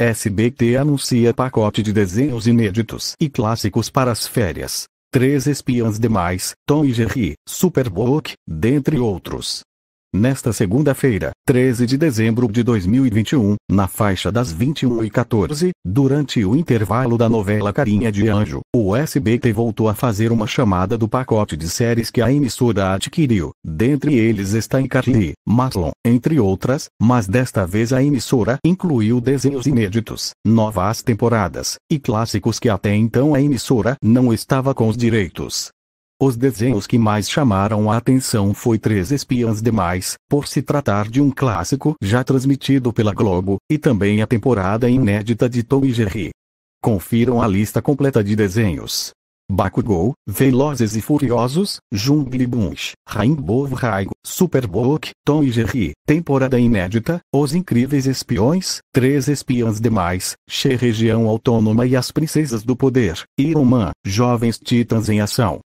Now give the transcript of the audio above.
SBT anuncia pacote de desenhos inéditos e clássicos para as férias. Três espiãs demais, Tom e Jerry, Superbook, dentre outros. Nesta segunda-feira, 13 de dezembro de 2021, na faixa das 21 h 14, durante o intervalo da novela Carinha de Anjo, o SBT voltou a fazer uma chamada do pacote de séries que a emissora adquiriu. Dentre eles está Encarli, Maslon, entre outras, mas desta vez a emissora incluiu desenhos inéditos, novas temporadas e clássicos que até então a emissora não estava com os direitos. Os desenhos que mais chamaram a atenção foi Três Espiãs Demais, por se tratar de um clássico já transmitido pela Globo, e também a temporada inédita de Tom e Jerry. Confiram a lista completa de desenhos. Bakugou, Velozes e Furiosos, Jungle Bunch, Rainbow Raigo, Super Book, Tom e Jerry, Temporada Inédita, Os Incríveis Espiões, Três Espiãs Demais, Che Região Autônoma e As Princesas do Poder, Iron Man, Jovens Titãs em Ação.